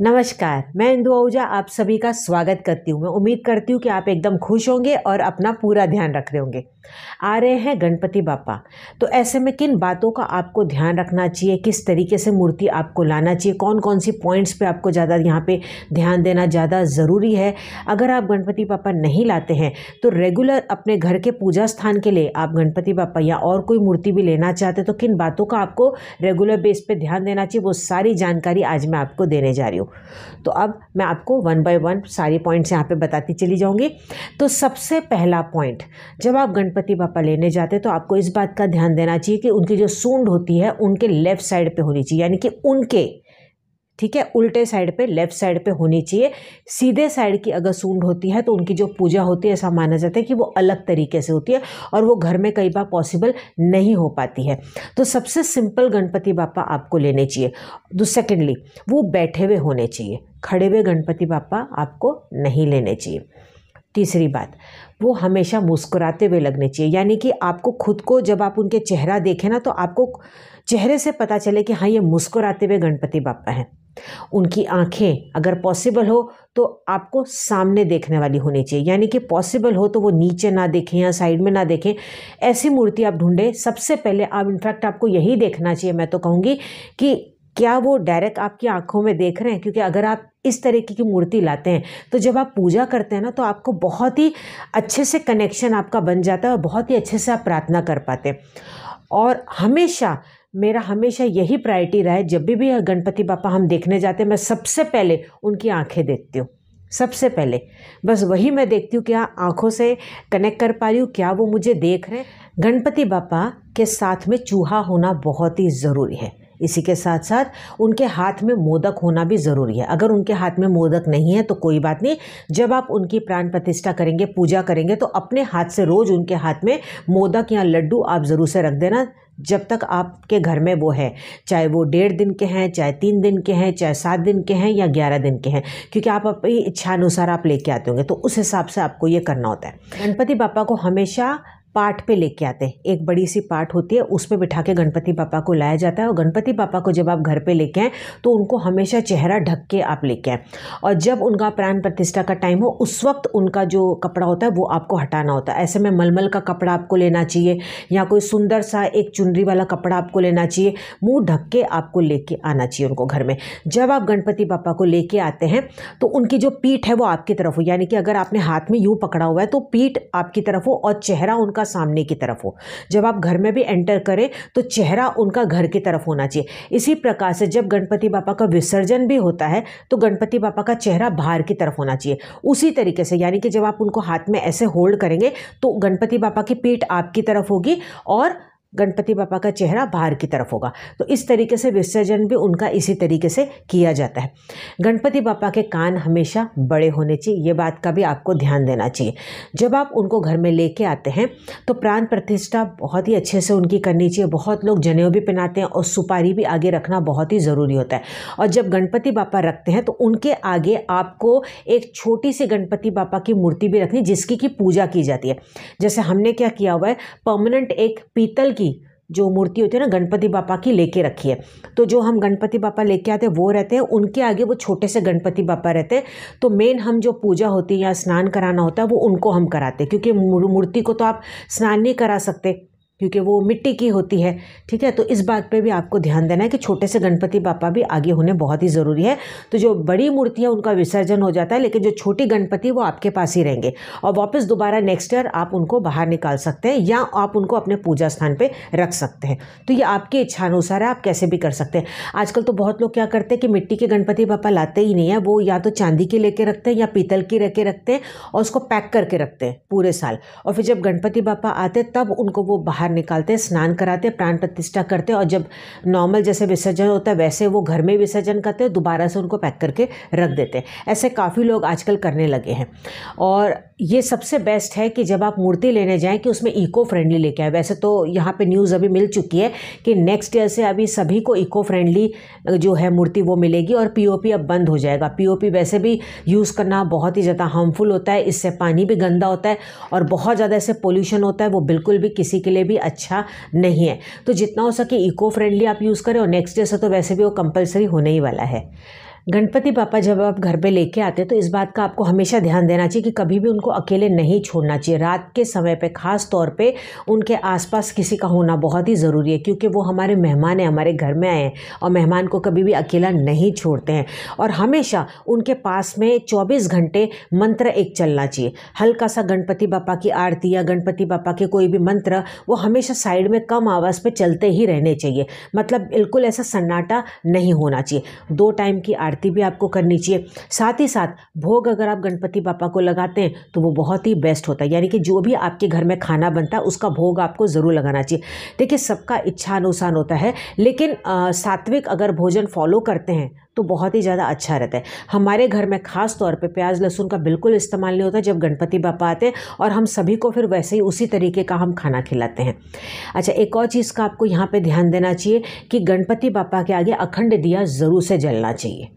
नमस्कार मैं इंदु आहूजा आप सभी का स्वागत करती हूँ मैं उम्मीद करती हूँ कि आप एकदम खुश होंगे और अपना पूरा ध्यान रख रहे होंगे आ रहे हैं गणपति बापा तो ऐसे में किन बातों का आपको ध्यान रखना चाहिए किस तरीके से मूर्ति आपको लाना चाहिए कौन कौन सी पॉइंट्स पे आपको ज़्यादा यहाँ पे ध्यान देना ज़्यादा ज़रूरी है अगर आप गणपति बापा नहीं लाते हैं तो रेगुलर अपने घर के पूजा स्थान के लिए आप गणपति बापा या और कोई मूर्ति भी लेना चाहते तो किन बातों का आपको रेगुलर बेस पर ध्यान देना चाहिए वो सारी जानकारी आज मैं आपको देने जा रही हूँ हो तो अब मैं आपको वन बाय वन सारे पॉइंट्स यहाँ पे बताती चली जाऊँगी तो सबसे पहला पॉइंट जब आप गणपति बापा लेने जाते तो आपको इस बात का ध्यान देना चाहिए कि उनकी जो सूंड होती है उनके लेफ़्ट साइड पे होनी चाहिए यानी कि उनके ठीक है उल्टे साइड पे लेफ्ट साइड पे होनी चाहिए सीधे साइड की अगर सूंड होती है तो उनकी जो पूजा होती है ऐसा माना जाता है कि वो अलग तरीके से होती है और वो घर में कई बार पॉसिबल नहीं हो पाती है तो सबसे सिंपल गणपति बापा आपको लेने चाहिए दो तो सेकेंडली वो बैठे हुए होने चाहिए खड़े हुए गणपति बापा आपको नहीं लेने चाहिए तीसरी बात वो हमेशा मुस्कुराते हुए लगने चाहिए यानी कि आपको खुद को जब आप उनके चेहरा देखें ना तो आपको चेहरे से पता चले कि हाँ ये मुस्कुराते हुए गणपति बापा हैं उनकी आंखें अगर पॉसिबल हो तो आपको सामने देखने वाली होनी चाहिए यानी कि पॉसिबल हो तो वो नीचे ना देखें या साइड में ना देखें ऐसी मूर्ति आप ढूंढें सबसे पहले आप इनफैक्ट आपको यही देखना चाहिए मैं तो कहूँगी कि क्या वो डायरेक्ट आपकी आंखों में देख रहे हैं क्योंकि अगर आप इस तरीके की मूर्ति लाते हैं तो जब आप पूजा करते हैं ना तो आपको बहुत ही अच्छे से कनेक्शन आपका बन जाता है और बहुत ही अच्छे से आप प्रार्थना कर पाते हैं और हमेशा मेरा हमेशा यही प्रायोरिटी रहा है जब भी भी गणपति बापा हम देखने जाते हैं मैं सबसे पहले उनकी आंखें देखती हूँ सबसे पहले बस वही मैं देखती हूँ क्या हाँ, आँखों से कनेक्ट कर पा रही हूँ क्या वो मुझे देख रहे हैं गणपति बापा के साथ में चूहा होना बहुत ही ज़रूरी है इसी के साथ साथ उनके हाथ में मोदक होना भी ज़रूरी है अगर उनके हाथ में मोदक नहीं है तो कोई बात नहीं जब आप उनकी प्राण प्रतिष्ठा करेंगे पूजा करेंगे तो अपने हाथ से रोज़ उनके हाथ में मोदक या लड्डू आप ज़रूर से रख देना जब तक आपके घर में वो है चाहे वो डेढ़ दिन के हैं चाहे तीन दिन के हैं चाहे सात दिन के हैं या ग्यारह दिन के हैं क्योंकि आप अपनी इच्छा अनुसार आप लेके आते होंगे तो उस हिसाब से आपको ये करना होता है गणपति बापा को हमेशा पाठ पे लेके आते हैं एक बड़ी सी पाठ होती है उसमें बिठा के गणपति पापा को लाया जाता है और गणपति पापा को जब आप घर पे लेके आए तो उनको हमेशा चेहरा ढक के आप लेके आए और जब उनका प्राण प्रतिष्ठा का टाइम हो उस वक्त उनका जो कपड़ा होता है वो आपको हटाना होता है ऐसे में मलमल का कपड़ा आपको लेना चाहिए या कोई सुंदर सा एक चुनरी वाला कपड़ा आपको लेना चाहिए मुँह ढक के आपको लेके आना चाहिए उनको घर में जब आप गणपति पापा को लेके आते हैं तो उनकी जो पीठ है वो आपकी तरफ हो यानी कि अगर आपने हाथ में यूँ पकड़ा हुआ है तो पीठ आपकी तरफ हो और चेहरा उनका उनका सामने की तरफ हो जब आप घर में भी एंटर करें तो चेहरा उनका घर की तरफ होना चाहिए इसी प्रकार से जब गणपति बापा का विसर्जन भी होता है तो गणपति बापा का चेहरा बाहर की तरफ होना चाहिए उसी तरीके से यानी कि जब आप उनको हाथ में ऐसे होल्ड करेंगे तो गणपति बापा की पीठ आपकी तरफ होगी और गणपति बापा का चेहरा बाहर की तरफ होगा तो इस तरीके से विसर्जन भी उनका इसी तरीके से किया जाता है गणपति बापा के कान हमेशा बड़े होने चाहिए ये बात का भी आपको ध्यान देना चाहिए जब आप उनको घर में लेके आते हैं तो प्राण प्रतिष्ठा बहुत ही अच्छे से उनकी करनी चाहिए बहुत लोग जनेऊ भी पहनाते हैं और सुपारी भी आगे रखना बहुत ही ज़रूरी होता है और जब गणपति बापा रखते हैं तो उनके आगे आपको एक छोटी सी गणपति बापा की मूर्ति भी रखनी जिसकी की पूजा की जाती है जैसे हमने क्या किया हुआ है परमानेंट एक पीतल की की जो मूर्ति होती है ना गणपति बापा की लेके रखी है तो जो हम गणपति बापा लेके आते हैं वो रहते हैं उनके आगे वो छोटे से गणपति बापा रहते हैं तो मेन हम जो पूजा होती है या स्नान कराना होता है वो उनको हम कराते हैं क्योंकि मूर्ति को तो आप स्नान नहीं करा सकते क्योंकि वो मिट्टी की होती है ठीक है तो इस बात पे भी आपको ध्यान देना है कि छोटे से गणपति बापा भी आगे होने बहुत ही ज़रूरी है तो जो बड़ी मूर्ति है उनका विसर्जन हो जाता है लेकिन जो छोटी गणपति वो आपके पास ही रहेंगे और वापस दोबारा नेक्स्ट ईयर आप उनको बाहर निकाल सकते हैं या आप उनको अपने पूजा स्थान पर रख सकते हैं तो ये आपकी इच्छानुसार है आप कैसे भी कर सकते हैं आजकल तो बहुत लोग क्या करते हैं कि मिट्टी के गणपति बापा लाते ही नहीं है वो या तो चांदी की लेके रखते हैं या पीतल की लेके रखते हैं और उसको पैक करके रखते हैं पूरे साल और फिर जब गणपति बापा आते तब उनको वो बाहर निकालते स्नान कराते प्राण प्रतिष्ठा करते और जब नॉर्मल जैसे विसर्जन होता है वैसे वो घर में विसर्जन करते दोबारा से उनको पैक करके रख देते ऐसे काफ़ी लोग आजकल करने लगे हैं और ये सबसे बेस्ट है कि जब आप मूर्ति लेने जाएं कि उसमें इको फ्रेंडली लेके आए वैसे तो यहाँ पे न्यूज़ अभी मिल चुकी है कि नेक्स्ट ईयर से अभी सभी को इको फ्रेंडली जो है मूर्ति वो मिलेगी और पीओपी अब बंद हो जाएगा पीओपी वैसे भी यूज़ करना बहुत ही ज़्यादा हार्मफुल होता है इससे पानी भी गंदा होता है और बहुत ज़्यादा इससे पोल्यूशन होता है वो बिल्कुल भी किसी के लिए भी अच्छा नहीं है तो जितना हो सके इको फ्रेंडली आप यूज़ करें और नेक्स्ट ईयर से तो वैसे भी वो कंपलसरी होने ही वाला है गणपति पापा जब आप घर पे लेके आते तो इस बात का आपको हमेशा ध्यान देना चाहिए कि कभी भी उनको अकेले नहीं छोड़ना चाहिए रात के समय पे ख़ास तौर पे उनके आसपास किसी का होना बहुत ही ज़रूरी है क्योंकि वो हमारे मेहमान हैं हमारे घर में आए हैं और मेहमान को कभी भी अकेला नहीं छोड़ते हैं और हमेशा उनके पास में चौबीस घंटे मंत्र एक चलना चाहिए हल्का सा गणपति बापा की आरती या गणपति बापा के कोई भी मंत्र वो हमेशा साइड में कम आवाज़ पर चलते ही रहने चाहिए मतलब बिल्कुल ऐसा सन्नाटा नहीं होना चाहिए दो टाइम की आरती आरती भी आपको करनी चाहिए साथ ही साथ भोग अगर आप गणपति बापा को लगाते हैं तो वो बहुत ही बेस्ट होता है यानी कि जो भी आपके घर में खाना बनता है उसका भोग आपको ज़रूर लगाना चाहिए देखिए सबका इच्छा अनुसार होता है लेकिन सात्विक अगर भोजन फॉलो करते हैं तो बहुत ही ज़्यादा अच्छा रहता है हमारे घर में खास तौर पे प्याज लहसुन का बिल्कुल इस्तेमाल नहीं होता जब गणपति बापा आते हैं और हम सभी को फिर वैसे ही उसी तरीके का हम खाना खिलाते हैं अच्छा एक और चीज़ का आपको यहाँ पे ध्यान देना चाहिए कि गणपति बापा के आगे अखंड दिया ज़रूर से जलना चाहिए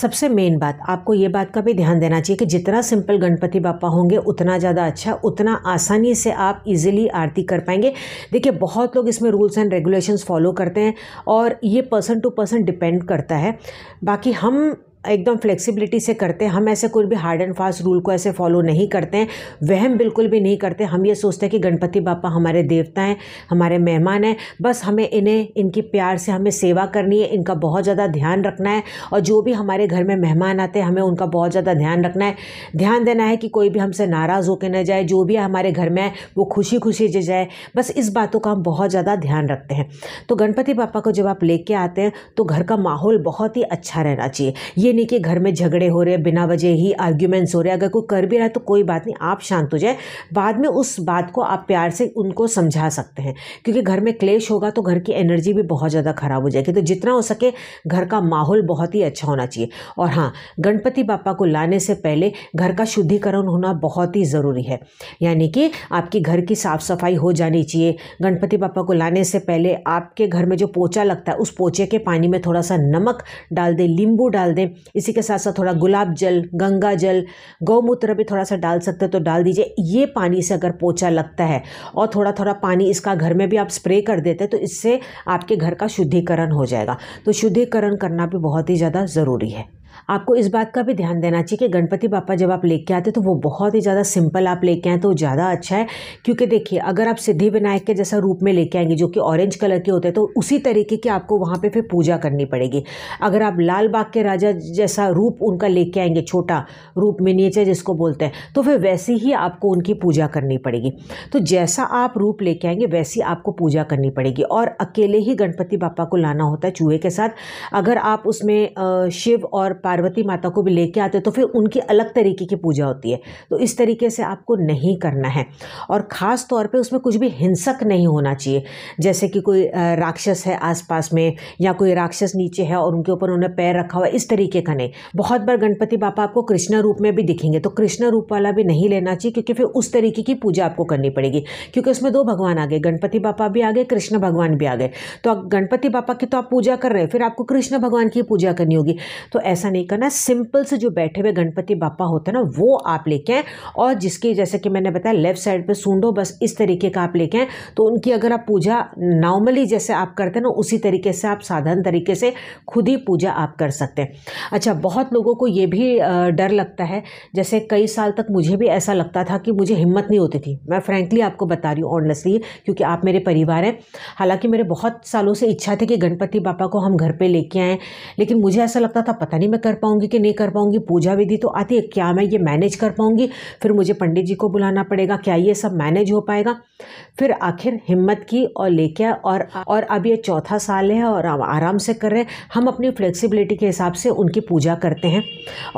सबसे मेन बात आपको ये बात का भी ध्यान देना चाहिए कि जितना सिंपल गणपति बापा होंगे उतना ज़्यादा अच्छा उतना आसानी से आप इजीली आरती कर पाएंगे देखिए बहुत लोग इसमें रूल्स एंड रेगुलेशंस फॉलो करते हैं और ये पर्सन टू पर्सन डिपेंड करता है बाकी हम एकदम फ्लेक्सिबिलिटी से करते हैं हम ऐसे कोई भी हार्ड एंड फास्ट रूल को ऐसे फॉलो नहीं करते हैं वहम बिल्कुल भी नहीं करते हम ये सोचते हैं कि गणपति बापा हमारे देवता हैं हमारे मेहमान हैं बस हमें इन्हें इनकी प्यार से हमें सेवा करनी है इनका बहुत ज़्यादा ध्यान रखना है और जो भी हमारे घर में मेहमान आते हैं हमें उनका बहुत ज़्यादा ध्यान रखना है ध्यान देना है कि कोई भी हमसे नाराज़ होकर न जाए जो भी हमारे घर में आए वो खुशी खुशी जी जाए बस इस बातों का हम बहुत ज़्यादा ध्यान रखते हैं तो गणपति बापा को जब आप लेके आते हैं तो घर का माहौल बहुत ही अच्छा रहना चाहिए ये नहीं कि घर में झगड़े हो रहे हैं बिना वजह ही आर्ग्यूमेंट्स हो रहे हैं अगर कोई कर भी रहा है तो कोई बात नहीं आप शांत हो जाए बाद में उस बात को आप प्यार से उनको समझा सकते हैं क्योंकि घर में क्लेश होगा तो घर की एनर्जी भी बहुत ज़्यादा ख़राब हो जाएगी तो जितना हो सके घर का माहौल बहुत ही अच्छा होना चाहिए और हाँ गणपति बापा को लाने से पहले घर का शुद्धिकरण होना बहुत ही ज़रूरी है यानी कि आपकी घर की साफ़ सफाई हो जानी चाहिए गणपति बापा को लाने से पहले आपके घर में जो पोचा लगता है उस पोचे के पानी में थोड़ा सा नमक डाल दें नींबू डाल दें इसी के साथ साथ थोड़ा गुलाब जल गंगा जल गौमूत्र भी थोड़ा सा डाल सकते तो डाल दीजिए ये पानी से अगर पोछा लगता है और थोड़ा थोड़ा पानी इसका घर में भी आप स्प्रे कर देते तो इससे आपके घर का शुद्धिकरण हो जाएगा तो शुद्धिकरण करना भी बहुत ही ज़्यादा ज़रूरी है आपको इस बात का भी ध्यान देना चाहिए कि गणपति बापा जब आप लेके आते तो वो बहुत ही ज़्यादा सिंपल आप लेके आए तो ज़्यादा अच्छा है क्योंकि देखिए अगर आप सिद्धि विनायक के जैसा रूप में लेके आएंगे जो कि ऑरेंज कलर के होते हैं तो उसी तरीके की आपको वहाँ पर फिर पूजा करनी पड़ेगी अगर आप लाल बाग के राजा जैसा रूप उनका लेके आएंगे छोटा रूप मिनिएचर जिसको बोलते हैं तो फिर वैसी ही आपको उनकी पूजा करनी पड़ेगी तो जैसा आप रूप लेके आएंगे वैसी आपको पूजा करनी पड़ेगी और अकेले ही गणपति बापा को लाना होता है चूहे के साथ अगर आप उसमें शिव और पार्वती माता को भी लेके आते तो फिर उनकी अलग तरीके की पूजा होती है तो इस तरीके से आपको नहीं करना है और ख़ास तौर पे उसमें कुछ भी हिंसक नहीं होना चाहिए जैसे कि कोई राक्षस है आसपास में या कोई राक्षस नीचे है और उनके ऊपर उन्होंने पैर रखा हुआ इस तरीके का नहीं बहुत बार गणपति बापा आपको कृष्ण रूप में भी दिखेंगे तो कृष्ण रूप वाला भी नहीं लेना चाहिए क्योंकि फिर उस तरीके की पूजा आपको करनी पड़ेगी क्योंकि उसमें दो भगवान आ गए गणपति बापा भी आ गए कृष्ण भगवान भी आ गए तो गणपति बापा की तो आप पूजा कर रहे हैं फिर आपको कृष्ण भगवान की पूजा करनी होगी तो ऐसा बनाने का ना सिंपल से जो बैठे हुए गणपति बापा होते हैं ना वो आप लेके आए और जिसके जैसे कि मैंने बताया लेफ्ट साइड पर सूंढो बस इस तरीके का आप लेके आए तो उनकी अगर आप पूजा नॉर्मली जैसे आप करते हैं ना उसी तरीके से आप साधारण तरीके से खुद ही पूजा आप कर सकते हैं अच्छा बहुत लोगों को ये भी डर लगता है जैसे कई साल तक मुझे भी ऐसा लगता था कि मुझे हिम्मत नहीं होती थी मैं फ्रेंकली आपको बता रही हूँ ऑनलेसली क्योंकि आप मेरे परिवार हैं हालांकि मेरे बहुत सालों से इच्छा थी कि गणपति बापा को हम घर पर लेके आएँ लेकिन मुझे ऐसा लगता था पता नहीं मैं कर पाऊंगी कि नहीं कर पाऊंगी पूजा विधि तो आती है क्या मैं ये मैनेज कर पाऊँगी फिर मुझे पंडित जी को बुलाना पड़ेगा क्या ये सब मैनेज हो पाएगा फिर आखिर हिम्मत की और लेके आए और और अब ये चौथा साल है और आराम से कर रहे हैं हम अपनी फ्लेक्सिबिलिटी के हिसाब से उनकी पूजा करते हैं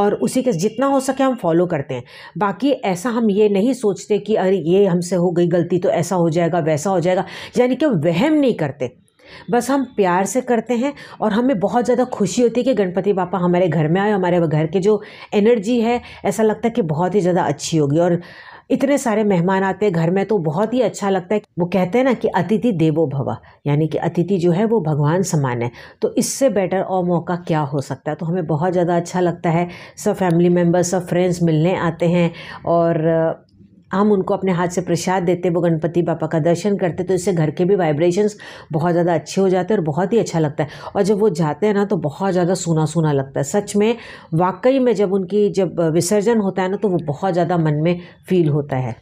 और उसी के जितना हो सके हम फॉलो करते हैं बाकी ऐसा हम ये नहीं सोचते कि अरे ये हमसे हो गई गलती तो ऐसा हो जाएगा वैसा हो जाएगा यानी कि वहम नहीं करते बस हम प्यार से करते हैं और हमें बहुत ज़्यादा खुशी होती है कि गणपति बापा हमारे घर में आए हमारे घर के जो एनर्जी है ऐसा लगता है कि बहुत ही ज़्यादा अच्छी होगी और इतने सारे मेहमान आते हैं घर में तो बहुत ही अच्छा लगता है वो कहते हैं ना कि अतिथि देवो भवा यानी कि अतिथि जो है वो भगवान समान है तो इससे बेटर और मौका क्या हो सकता है तो हमें बहुत ज़्यादा अच्छा लगता है सब फैमिली मेम्बर्स सब फ्रेंड्स मिलने आते हैं और हम उनको अपने हाथ से प्रसाद देते वो गणपति बापा का दर्शन करते तो इससे घर के भी वाइब्रेशंस बहुत ज़्यादा अच्छे हो जाते हैं और बहुत ही अच्छा लगता है और जब वो जाते हैं ना तो बहुत ज़्यादा सूना सूना लगता है सच में वाकई में जब उनकी जब विसर्जन होता है ना तो वो बहुत ज़्यादा मन में फील होता है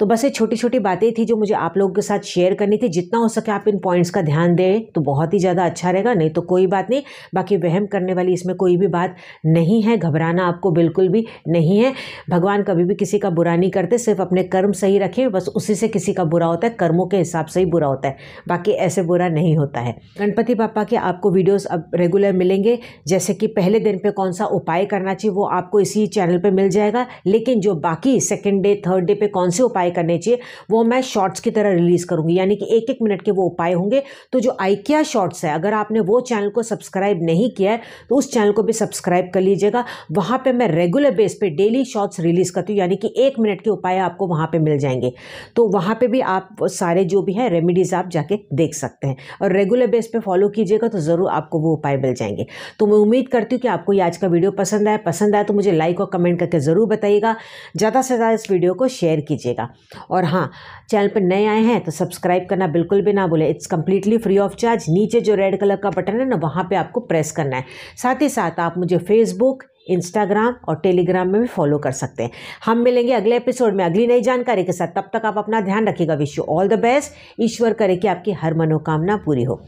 तो बस ये छोटी छोटी बातें थी जो मुझे आप लोगों के साथ शेयर करनी थी जितना हो सके आप इन पॉइंट्स का ध्यान दें तो बहुत ही ज़्यादा अच्छा रहेगा नहीं तो कोई बात नहीं बाकी वहम करने वाली इसमें कोई भी बात नहीं है घबराना आपको बिल्कुल भी नहीं है भगवान कभी भी किसी का बुरा नहीं करते सिर्फ अपने कर्म सही रखें बस उसी से किसी का बुरा होता है कर्मों के हिसाब से ही बुरा होता है बाकी ऐसे बुरा नहीं होता है गणपति पापा के आपको वीडियोस अब रेगुलर मिलेंगे जैसे कि पहले दिन पे कौन सा उपाय करना चाहिए वो आपको इसी चैनल पे मिल जाएगा लेकिन जो बाकी सेकेंड डे थर्ड डे पे कौन से उपाय उपाय करने चाहिए वो मैं शॉर्ट्स की तरह रिलीज़ करूंगी यानी कि एक एक मिनट के वो उपाय होंगे तो जो आइकिया शॉर्ट्स है अगर आपने वो चैनल को सब्सक्राइब नहीं किया है तो उस चैनल को भी सब्सक्राइब कर लीजिएगा वहाँ पर मैं रेगुलर बेस पर डेली शॉर्ट्स रिलीज़ करती हूँ यानी कि एक मिनट के उपाय आपको वहाँ पर मिल जाएंगे तो वहाँ पर भी आप सारे जो भी है रेमिडीज़ आप जाके देख सकते हैं और रेगुलर बेस पर फॉलो कीजिएगा तो ज़रूर आपको वो उपाय मिल जाएंगे तो मैं उम्मीद करती हूँ कि आपको ये आज का वीडियो पसंद आया पसंद आया तो मुझे लाइक और कमेंट करके ज़रूर बताइएगा ज़्यादा से ज़्यादा इस वीडियो को शेयर कीजिएगा और हाँ चैनल पर नए आए हैं तो सब्सक्राइब करना बिल्कुल भी ना भूलें it's completely free of charge नीचे जो रेड कलर का बटन है ना वहाँ पर आपको प्रेस करना है साथ ही साथ आप मुझे फेसबुक इंस्टाग्राम और टेलीग्राम में भी फॉलो कर सकते हैं हम मिलेंगे अगले एपिसोड में अगली नई जानकारी के साथ तब तक आप अपना ध्यान रखिएगा wish you all the best ईश्वर करे कि आपकी हर मनोकामना पूरी हो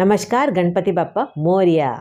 नमस्कार गणपति बापा मौर्या